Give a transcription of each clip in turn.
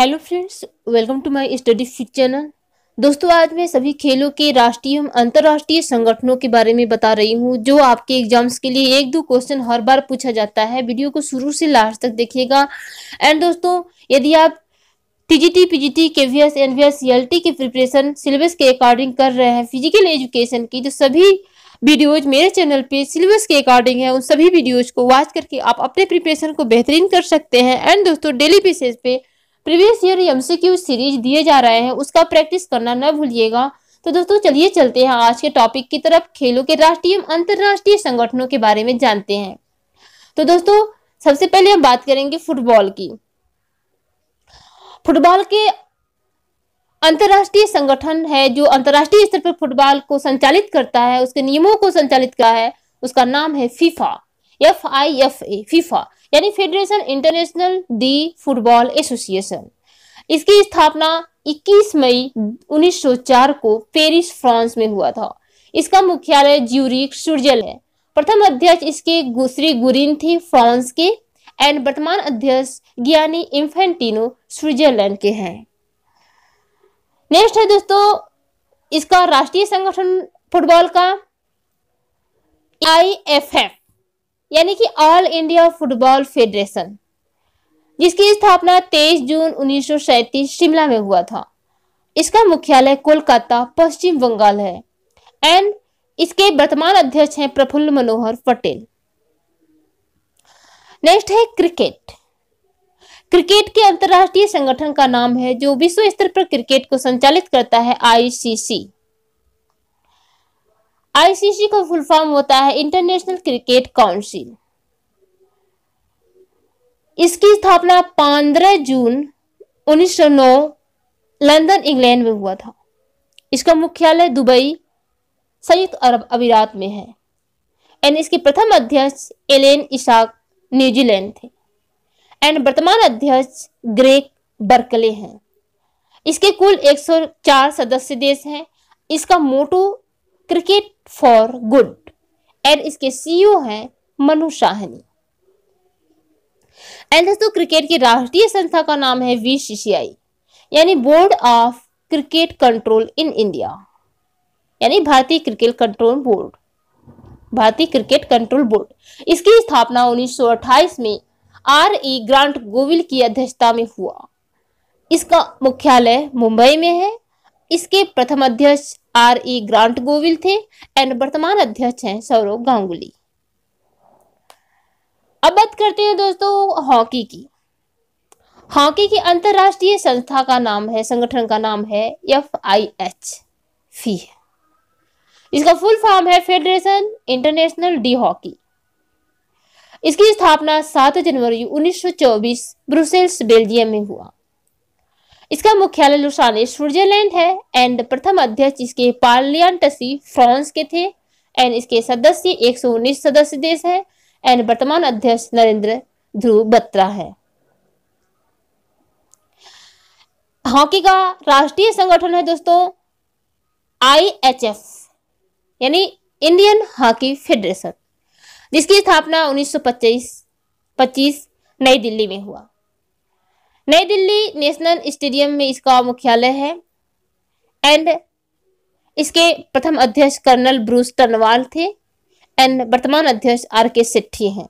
hello friends welcome to my study fit channel दोस्तों आज मैं सभी खेलों के राष्ट्रीय एवं अंतर्राष्ट्रीय संगठनों के बारे में बता रही हूँ जो आपके एग्जाम्स के लिए एक दो क्वेश्चन हर बार पूछा जाता है वीडियो को शुरू से लास्ट तक देखिएगा एंड दोस्तों यदि आप TGT PGT KVS NVS CLT की प्रिपरेशन सिलेबस के अकॉर्डिंग कर रहे हैं फिजिकल एजुकेशन की तो सभी वीडियोज मेरे चैनल पे सिलेबस के अकॉर्डिंग है उन सभी वीडियोज को वॉच करके आप अपने प्रिपरेशन को बेहतरीन कर सकते हैं एंड दोस्तों डेली बेसिस पे प्रीवियस ईयर एमसीक्यू सीरीज दिए जा रहे हैं उसका प्रैक्टिस करना न भूलिएगा तो दोस्तों चलिए चलते हैं आज के टॉपिक की तरफ खेलों के राष्ट्रीय एवं अंतर्राष्ट्रीय संगठनों के बारे में जानते हैं तो दोस्तों सबसे पहले हम बात करेंगे फुटबॉल की फुटबॉल के अंतर्राष्ट्रीय संगठन है जो अंतर्राष्ट्रीय स्तर पर फुटबॉल को संचालित करता है उसके नियमों को संचालित करता है उसका नाम है FIFA F I F A FIFA यानी federation international de football association इसकी स्थापना 21 मई 1904 को पेरिस फ्रांस में हुआ था इसका मुख्यालय ज्यूरिक स्विटरलैंड है प्रथम अध्यक्ष इसके गुसरी गुरिन थे फ्रांस के एंड वर्तमान अध्यक्ष ज्ञानी इन्फेंटिनो स्विट्जरलैंड के हैं नेक्स्ट है दोस्तों इसका राष्ट्रीय संगठन फुटबॉल का आई एफ एफ यानी कि ऑल इंडिया फुटबॉल फेडरेशन जिसकी स्थापना 23 जून उन्नीस शिमला में हुआ था इसका मुख्यालय कोलकाता पश्चिम बंगाल है एंड इसके वर्तमान अध्यक्ष हैं प्रफुल्ल मनोहर पटेल नेक्स्ट है क्रिकेट क्रिकेट के अंतर्राष्ट्रीय संगठन का नाम है जो विश्व स्तर पर क्रिकेट को संचालित करता है आईसीसी आईसीसी का फुल फॉर्म होता है इंटरनेशनल क्रिकेट काउंसिल इसकी स्थापना 15 जून 1909 लंदन इंग्लैंड में हुआ था इसका मुख्यालय दुबई संयुक्त अरब अमीरात में है एंड इसके प्रथम अध्यक्ष एलेन इशाक न्यूजीलैंड थे एंड वर्तमान अध्यक्ष ग्रेक बर्कले हैं इसके कुल 104 सदस्य देश हैं इसका motto cricket for good and इसके सीईओ e है मनु शाहनी एंड दोस्तों क्रिकेट की राष्ट्रीय संस्था का नाम है बीसीसीआई यानी board of cricket control in India यानी भारतीय क्रिकेट कंट्रोल बोर्ड भारतीय क्रिकेट कंट्रोल बोर्ड इसकी स्थापना 1928 में आर ई ग्रांट गोविल की अध्यक्षता में हुआ इसका मुख्यालय मुंबई में है इसके प्रथम अध्यक्ष आर ई ग्रांट गोविल थे एंड वर्तमान अध्यक्ष हैं सौरव गांगुली अब बात करते हैं दोस्तों हॉकी की हॉकी की अंतरराष्ट्रीय संस्था का नाम है संगठन का नाम है एफ आई एच फी इसका फुल फॉर्म है फेडरेशन इंटरनेशनल डी हॉकी इसकी स्थापना 7 जनवरी 1924 ब्रुसेल्स बेल्जियम में हुआ इसका मुख्यालय लुसाने स्विट्जरलैंड है एंड प्रथम अध्यक्ष इसके टसी फ्रांस के थे एंड इसके सदस्य एक सदस्य देश है एंड वर्तमान अध्यक्ष नरेंद्र ध्रुव बत्रा है हॉकी का राष्ट्रीय संगठन है दोस्तों आईएचएफ यानी इंडियन हॉकी फेडरेशन जिसकी स्थापना 1925 25 नई दिल्ली में हुआ नई दिल्ली नेशनल स्टेडियम में इसका मुख्यालय है एंड इसके प्रथम अध्यक्ष कर्नल ब्रूस टनवाल थे एंड वर्तमान अध्यक्ष आर के सेठी हैं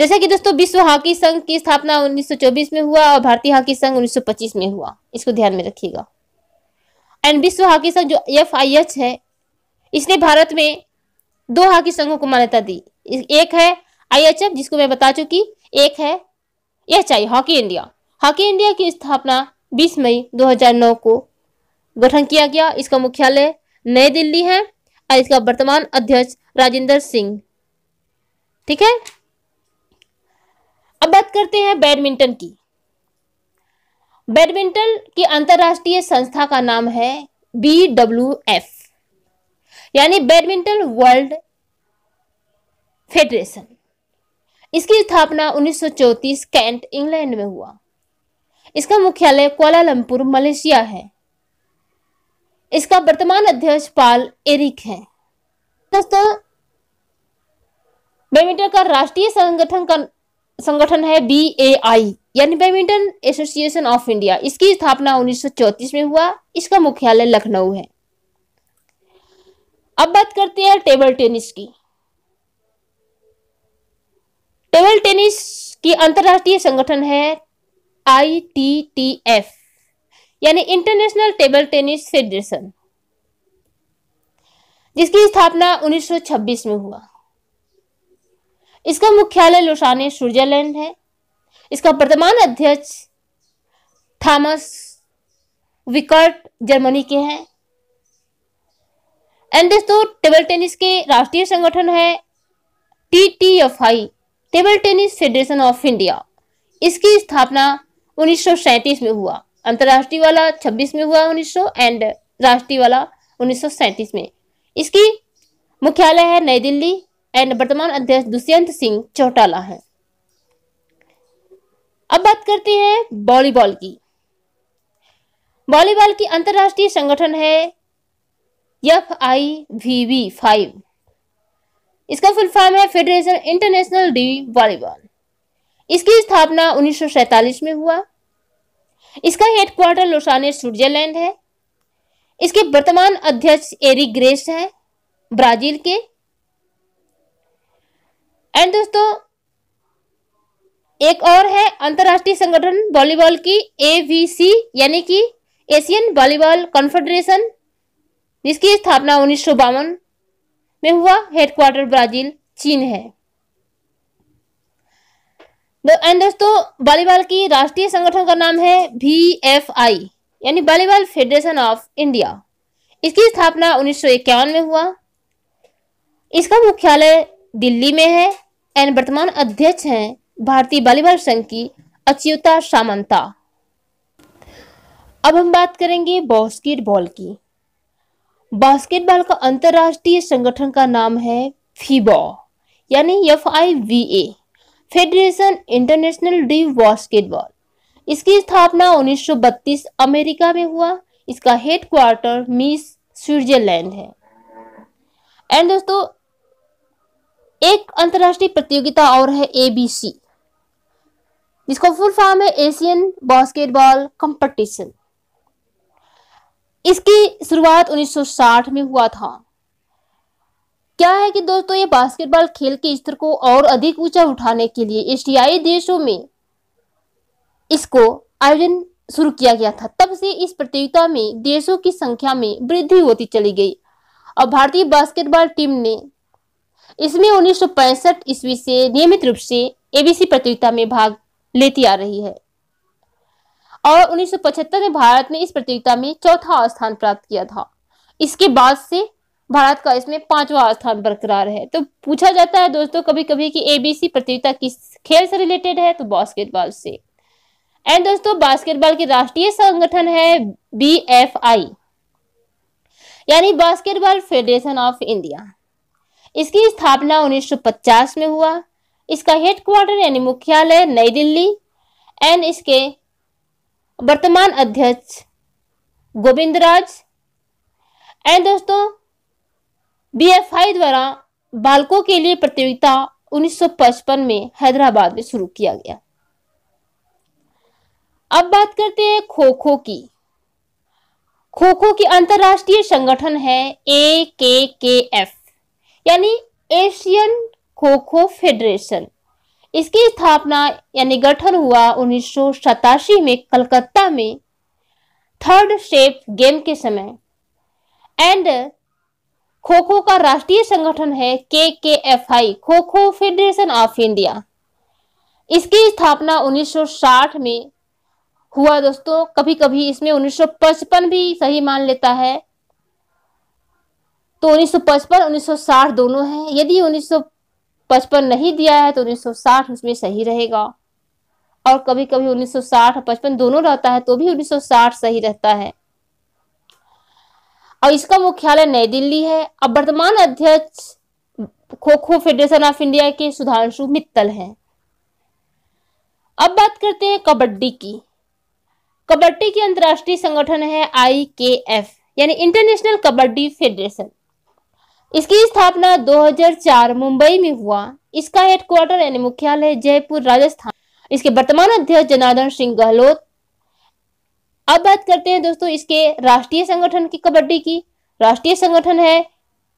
जैसा कि दोस्तों विश्व हॉकी संघ की स्थापना 1924 में हुआ और भारतीय हॉकी संघ 1925 में हुआ इसको ध्यान में रखिएगा एंड विश्व हॉकी संघ जो एफ आई एच है इसने भारत में दो हॉकी संघों को मान्यता दी एक है आई एच एफ जिसको मैं बता चुकी एक है यह चाहिए हॉकी इंडिया हॉकी इंडिया की स्थापना 20 मई 2009 को गठन किया गया इसका मुख्यालय नई दिल्ली है और इसका वर्तमान अध्यक्ष राजेंद्र सिंह ठीक है अब बात करते हैं बैडमिंटन की बैडमिंटन की अंतरराष्ट्रीय संस्था का नाम है बी डब्ल्यू एफ यानी बैडमिंटन वर्ल्ड फेडरेशन इसकी स्थापना 1934 कैंट इंग्लैंड में हुआ इसका मुख्यालय कोलालमपुर मलेशिया है इसका वर्तमान अध्यक्ष पाल एरिक है दोस्तों बैडमिंटन का राष्ट्रीय संगठन का संगठन है बी ए आई यानी बैडमिंटन एसोसिएशन ऑफ इंडिया इसकी स्थापना 1934 में हुआ इसका मुख्यालय लखनऊ है अब बात करते हैं टेबल टेनिस की टेनिस की अंतरराष्ट्रीय संगठन है आईटीटीएफ यानी इंटरनेशनल टेबल टेनिस फेडरेशन जिसकी स्थापना 1926 में हुआ इसका मुख्यालय लोसाने स्विट्जरलैंड है इसका वर्तमान अध्यक्ष थॉमस विकर्ट जर्मनी के हैं एंड दोस्तों टेबल टेनिस के राष्ट्रीय संगठन है T T F I table tennis federation of India इसकी स्थापना उन्नीस में हुआ अंतरराष्ट्रीय वाला 26 में हुआ 1900 एंड राष्ट्रीय वाला उन्नीस में इसकी मुख्यालय है नई दिल्ली एंड वर्तमान अध्यक्ष दुष्यंत सिंह चौटाला हैं अब बात करते हैं वॉलीबॉल की वॉलीबॉल की अंतरराष्ट्रीय संगठन है F I V V five इसका फुल फॉर्म है फेडरेशन इंटरनेशनल डी वॉलीबॉल इसकी स्थापना उन्नीस में हुआ इसका हेडक्वार्टर लोसाने स्विट्जरलैंड है इसके वर्तमान अध्यक्ष एरी ग्रेस है ब्राजील के एंड दोस्तों एक और है अंतरराष्ट्रीय संगठन वॉलीबॉल की एवीसी यानी कि एशियन वॉलीबॉल कॉन्फेडरेशन जिसकी स्थापना उन्नीस में हुआ हेडक्वार्टर ब्राजील चीन है एंड दोस्तों वॉलीबॉल की राष्ट्रीय संगठन का नाम है भी एफ आई यानी वॉलीबॉल फेडरेशन ऑफ इंडिया इसकी स्थापना उन्नीस में हुआ इसका मुख्यालय दिल्ली में है एंड वर्तमान अध्यक्ष हैं भारतीय वॉलीबॉल संघ की अच्युता सामंता अब हम बात करेंगे बॉस्केटबॉल की बास्केटबॉल का अंतरराष्ट्रीय संगठन का नाम है फीबॉ यानी F I V A federation international de basketball इसकी स्थापना 1932 अमेरिका में हुआ इसका हेडक्वार्टर मिस स्विट्जरलैंड है एंड दोस्तों एक अंतरराष्ट्रीय प्रतियोगिता और है एबीसी जिसका फुल फॉर्म है एशियन बास्केटबॉल कंपटीशन इसकी शुरुआत 1960 में हुआ था क्या है कि दोस्तों ये बास्केटबॉल खेल के स्तर को और अधिक ऊंचा उठाने के लिए एशियाई देशों में इसको आयोजन शुरू किया गया था तब से इस प्रतियोगिता में देशों की संख्या में वृद्धि होती चली गई और भारतीय बास्केटबॉल टीम ने इसमें उन्नीस ईस्वी से नियमित रूप से एबीसी प्रतियोगिता में भाग लेती आ रही है और 1975 में भारत ने इस प्रतियोगिता में चौथा स्थान प्राप्त किया था इसके बाद से भारत का इसमें पांचवा स्थान बरकरार है तो पूछा जाता है दोस्तों कभी कभी कि एबीसी प्रतियोगिता किस खेल से रिलेटेड है तो बास्केटबॉल से एंड दोस्तों बास्केटबॉल के राष्ट्रीय संगठन है बी यानी बास्केटबॉल फेडरेशन ऑफ इंडिया इसकी स्थापना 1950 में हुआ इसका हेडक्वार्टर यानी मुख्यालय नई दिल्ली एंड इसके वर्तमान अध्यक्ष गोविंद राज एंड दोस्तों बीएफआई द्वारा बालकों के लिए प्रतियोगिता 1955 में हैदराबाद में शुरू किया गया अब बात करते हैं खो खो की खो खो की अंतरराष्ट्रीय संगठन है ए के के एफ यानी एशियन खो खो फेडरेशन इसकी स्थापना यानी गठन हुआ उन्नीस में कलकत्ता में थर्ड शेप गेम के समय एंड खो खो का राष्ट्रीय संगठन है के के एफ आई खो खो फेडरेशन ऑफ इंडिया इसकी स्थापना 1960 में हुआ दोस्तों कभी कभी इसमें 1955 भी सही मान लेता है तो 1955 1960 दोनों है यदि पचपन नहीं दिया है तो 1960 उसमें सही रहेगा और कभी कभी 1960 और पचपन दोनों रहता है तो भी 1960 सही रहता है और इसका मुख्यालय नई दिल्ली है अब वर्तमान अध्यक्ष खो खो फेडरेशन ऑफ इंडिया के सुधांशु मित्तल हैं अब बात करते हैं कबड्डी की कबड्डी की अंतर्राष्ट्रीय संगठन है आई के एफ यानी इंटरनेशनल कबड्डी फेडरेशन इसकी स्थापना 2004 मुंबई में हुआ इसका हेडक्वार्टर यानी मुख्यालय जयपुर राजस्थान इसके वर्तमान अध्यक्ष जनार्दन सिंह गहलोत अब बात करते हैं दोस्तों इसके राष्ट्रीय संगठन की कबड्डी की राष्ट्रीय संगठन है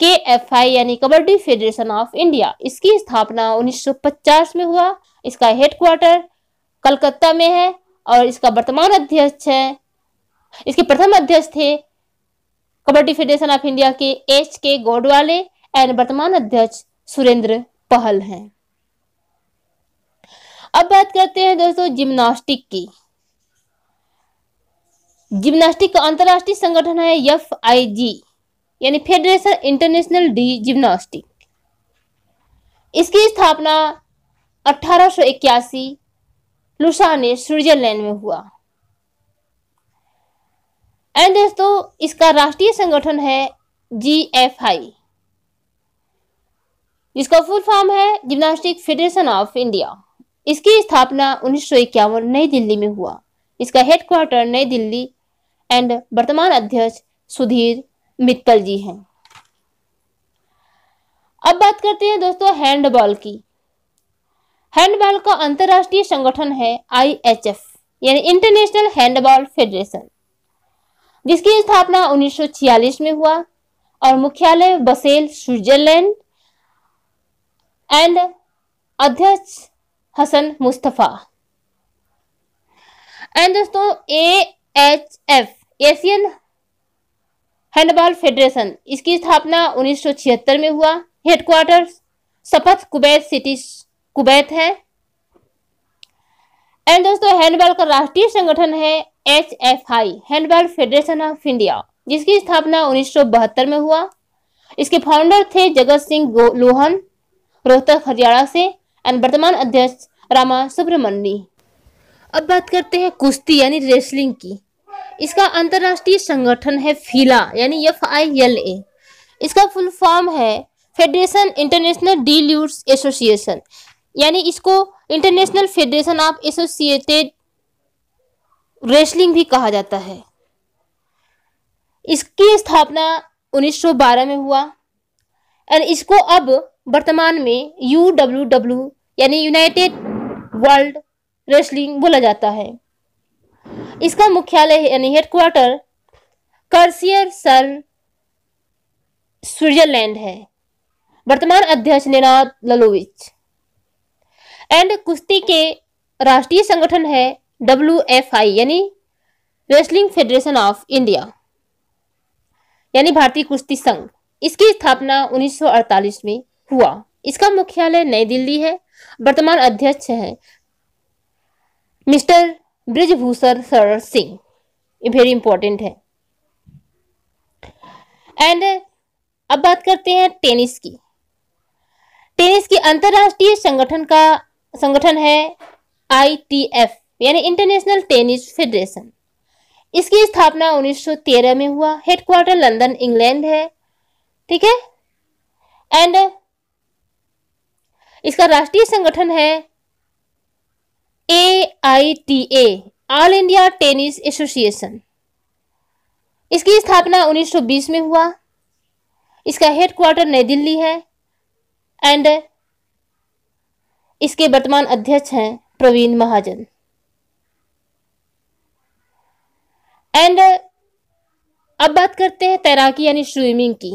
के एफ आई यानी कबड्डी फेडरेशन ऑफ इंडिया इसकी स्थापना 1950 में हुआ इसका हेडक्वार्टर कलकत्ता में है और इसका वर्तमान अध्यक्ष है इसके प्रथम अध्यक्ष थे कबड्डी फेडरेशन ऑफ इंडिया के एच के गोडवाले एंड वर्तमान अध्यक्ष सुरेंद्र पहल हैं अब बात करते हैं दोस्तों जिम्नास्टिक की जिम्नास्टिक का अंतरराष्ट्रीय संगठन है एफ आई जी यानी फेडरेशन इंटरनेशनल डी जिम्नास्टिक इसकी स्थापना 1881 इक्यासी लुसाने स्विट्जरलैंड में हुआ एंड दोस्तों इसका राष्ट्रीय संगठन है जी एफ आई जिसका फुल फॉर्म है जिम्नास्टिक फेडरेशन ऑफ इंडिया इसकी स्थापना उन्नीस नई दिल्ली में हुआ इसका हेडक्वार्टर नई दिल्ली एंड वर्तमान अध्यक्ष सुधीर मित्तल जी हैं अब बात करते हैं दोस्तों हैंडबॉल की हैंडबॉल का अंतरराष्ट्रीय संगठन है आईएचएफ यानी इंटरनेशनल हैंडबॉल फेडरेशन जिसकी स्थापना 1946 में हुआ और मुख्यालय बसेल स्विट्जरलैंड एंड अध्यक्ष हसन मुस्तफ़ा एंड दोस्तों A H F Asian handball federation इसकी स्थापना 1976 में हुआ हेडक्वार्टर शपथ कुबैत सिटी कुबैत है एंड दोस्तों हैंडबॉल का राष्ट्रीय संगठन है H F I handball federation of India जिसकी स्थापना उन्नीस में हुआ इसके फाउंडर थे जगत सिंह लोहन रोहतक हरियाणा से एंड वर्तमान अध्यक्ष रामा सुब्रमण्य अब बात करते हैं कुश्ती यानी रेसलिंग की इसका अंतरराष्ट्रीय संगठन है फीला यानी एफ आई एल ए इसका फुल फॉर्म है फेडरेशन इंटरनेशनल डी एसोसिएशन यानी इसको international federation of associated wrestling भी कहा जाता है इसकी स्थापना 1912 में हुआ और इसको अब वर्तमान में यू डब्ल्यू डब्ल्यू यानी यूनाइटेड वर्ल्ड रेसलिंग बोला जाता है इसका मुख्यालय यानी हेडक्वार्टर कर्सियर सर स्विट्जरलैंड है वर्तमान अध्यक्ष नेनाद ललोविच एंड कुश्ती के राष्ट्रीय संगठन है डब्ल्यू एफ आई यानी रेसलिंग फेडरेशन ऑफ इंडिया यानी भारतीय कुश्ती संघ इसकी स्थापना 1948 में हुआ इसका मुख्यालय नई दिल्ली है वर्तमान अध्यक्ष है मिस्टर ब्रिजभूषण सर सिंह ये वेरी इंपॉर्टेंट है एंड अब बात करते हैं टेनिस की टेनिस की अंतर्राष्ट्रीय संगठन का संगठन है आईटीएफ यानी इंटरनेशनल टेनिस फेडरेशन इसकी स्थापना 1913 में हुआ हेडक्वार्टर लंदन इंग्लैंड है ठीक है एंड इसका राष्ट्रीय संगठन है A I T A all India tennis association इसकी स्थापना 1920 में हुआ इसका हेडक्वार्टर नई दिल्ली है एंड इसके वर्तमान अध्यक्ष हैं प्रवीण महाजन एंड uh, अब बात करते हैं तैराकी यानी स्विमिंग की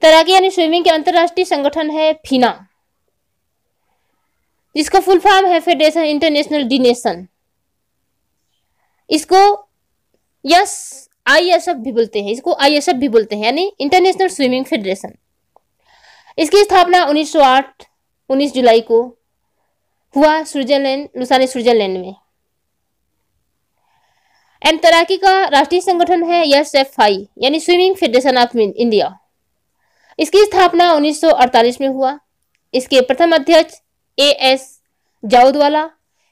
तैराकी यानी स्विमिंग के अंतर्राष्ट्रीय संगठन है फिना जिसका फुल फॉर्म है फेडरेशन इंटरनेशनल डी नेशन इसको यस आई एस एफ भी बोलते हैं इसको आई एस एफ भी बोलते हैं यानी इंटरनेशनल स्विमिंग फेडरेशन इसकी स्थापना 1908 19 जुलाई को हुआ स्विट्जरलैंड लुसाने स्विट्जरलैंड में एंड तैराकी का राष्ट्रीय संगठन है एस एफ आई यानी स्विमिंग फेडरेशन ऑफ इंडिया इसकी स्थापना 1948 में हुआ इसके प्रथम अध्यक्ष A S Jaudwala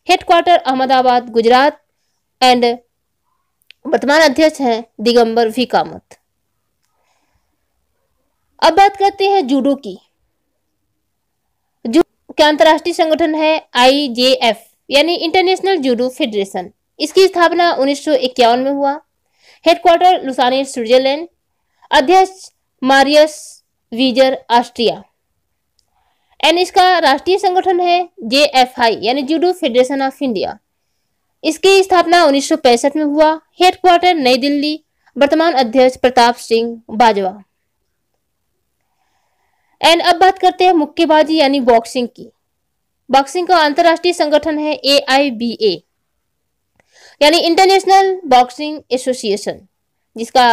headquarter Ahmedabad Gujarat and वर्तमान अध्यक्ष हैं दिगंबर वी कामत अब बात करते हैं जूडो की जूडो क्या अंतर्राष्ट्रीय संगठन है आई जे एफ यानी इंटरनेशनल जूडो फेडरेशन इसकी स्थापना उन्नीस में हुआ हेडक्वार्टर लुसाने स्विट्जरलैंड अध्यक्ष मारियस वीजर ऑस्ट्रिया एंड इसका राष्ट्रीय संगठन है जे एफ आई यानी जूडो फेडरेशन ऑफ इंडिया इसकी स्थापना उन्नीस में हुआ हेडक्वार्टर नई दिल्ली वर्तमान अध्यक्ष प्रताप सिंह बाजवा एंड अब बात करते हैं मुक्केबाजी यानी बॉक्सिंग की बॉक्सिंग का अंतरराष्ट्रीय संगठन है ए आई बी ए यानी इंटरनेशनल बॉक्सिंग एसोसिएशन जिसका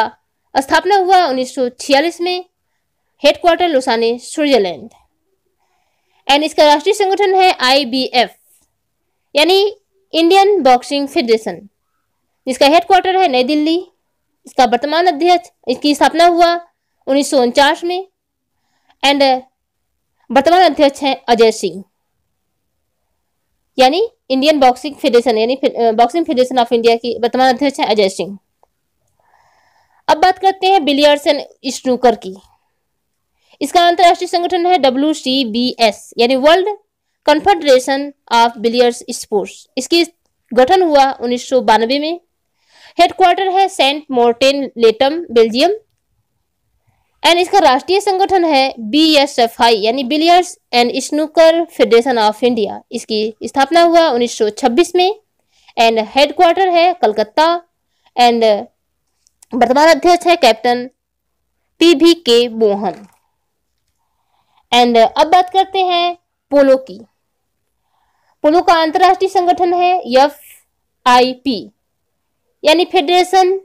स्थापना हुआ 1946 में हेडक्वार्टर लोसाने स्विट्जरलैंड एंड इसका राष्ट्रीय संगठन है आईबीएफ यानी इंडियन बॉक्सिंग फेडरेशन जिसका हेडक्वार्टर है नई दिल्ली इसका वर्तमान अध्यक्ष इसकी स्थापना हुआ उन्नीस में एंड वर्तमान अध्यक्ष हैं अजय सिंह यानी इंडियन बॉक्सिंग फेडरेशन यानी बॉक्सिंग फेडरेशन ऑफ इंडिया की वर्तमान अध्यक्ष है अजय सिंह अब बात करते हैं बिलियर्स एंड स्नूकर की इसका अंतरराष्ट्रीय संगठन है डब्ल्यू सी बी एस यानी world confederation of billiards sports इसकी गठन हुआ उन्नीस में हेडक्वार्टर है Sint Martens Latem Belgium and इसका राष्ट्रीय संगठन है बी एस एफ आई यानी billiards and snooker federation of India इसकी स्थापना हुआ 1926 में एंड हेडक्वार्टर है कलकत्ता एंड वर्तमान अध्यक्ष है कैप्टन पी भी के मोहन एंड अब बात करते हैं पोलो की पोलो का अंतर्राष्ट्रीय संगठन है एफ आई पी यानी फेडरेशन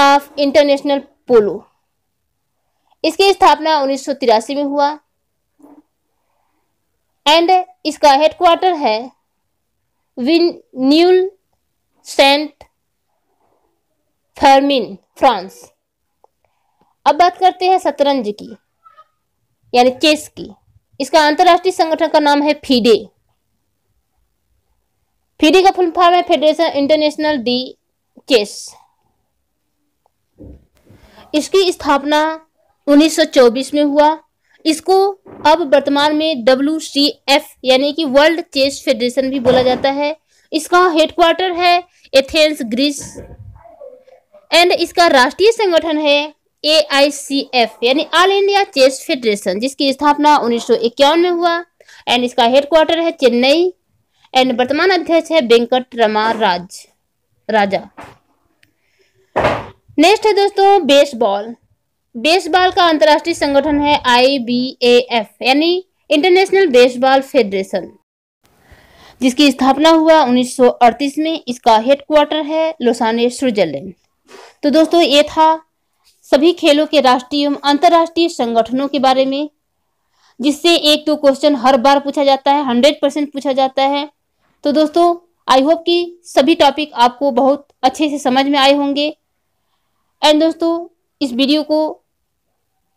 ऑफ इंटरनेशनल पोलो इसकी स्थापना उन्नीस में हुआ एंड इसका हेडक्वार्टर है न्यूल सेंट फर्मिन फ्रांस अब बात करते हैं शतरंज की यानी चेस की इसका अंतरराष्ट्रीय संगठन का नाम है फीडे फीडे का फुल फॉर्म है फेडरेशन इंटरनेशनल दी चेस इसकी स्थापना 1924 में हुआ इसको अब वर्तमान में डब्ल्यू यानी कि वर्ल्ड चेस फेडरेशन भी बोला जाता है इसका हेडक्वार्टर है एथेंस ग्रीस एंड इसका राष्ट्रीय संगठन है ए यानी ऑल इंडिया चेस फेडरेशन जिसकी स्थापना उन्नीस में हुआ एंड इसका हेडक्वार्टर है चेन्नई एंड वर्तमान अध्यक्ष है वेंकट रमा राज राजा नेक्स्ट है दोस्तों बेसबॉल बेसबॉल का अंतर्राष्ट्रीय संगठन है आईबीएएफ यानी इंटरनेशनल बेसबॉल फेडरेशन जिसकी स्थापना हुआ 1938 में इसका हेडक्वार्टर है लोसाने स्विट्जरलैंड तो दोस्तों ये था सभी खेलों के राष्ट्रीय एवं अंतर्राष्ट्रीय संगठनों के बारे में जिससे एक दो तो क्वेश्चन हर बार पूछा जाता है हंड्रेड परसेंट पूछा जाता है तो दोस्तों आई होप कि सभी टॉपिक आपको बहुत अच्छे से समझ में आए होंगे एंड दोस्तों इस वीडियो को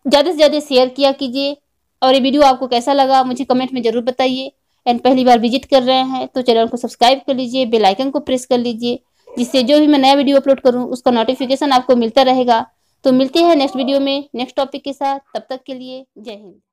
ज़्यादा से ज़्यादा शेयर किया कीजिए और ये वीडियो आपको कैसा लगा मुझे कमेंट में ज़रूर बताइए एंड पहली बार विजिट कर रहे हैं तो चैनल को सब्सक्राइब कर लीजिए बेल आइकन को प्रेस कर लीजिए जिससे जो भी मैं नया वीडियो अपलोड करूँ उसका नोटिफिकेशन आपको मिलता रहेगा तो मिलते हैं नेक्स्ट वीडियो में नेक्स्ट टॉपिक के साथ तब तक के लिए जय हिंद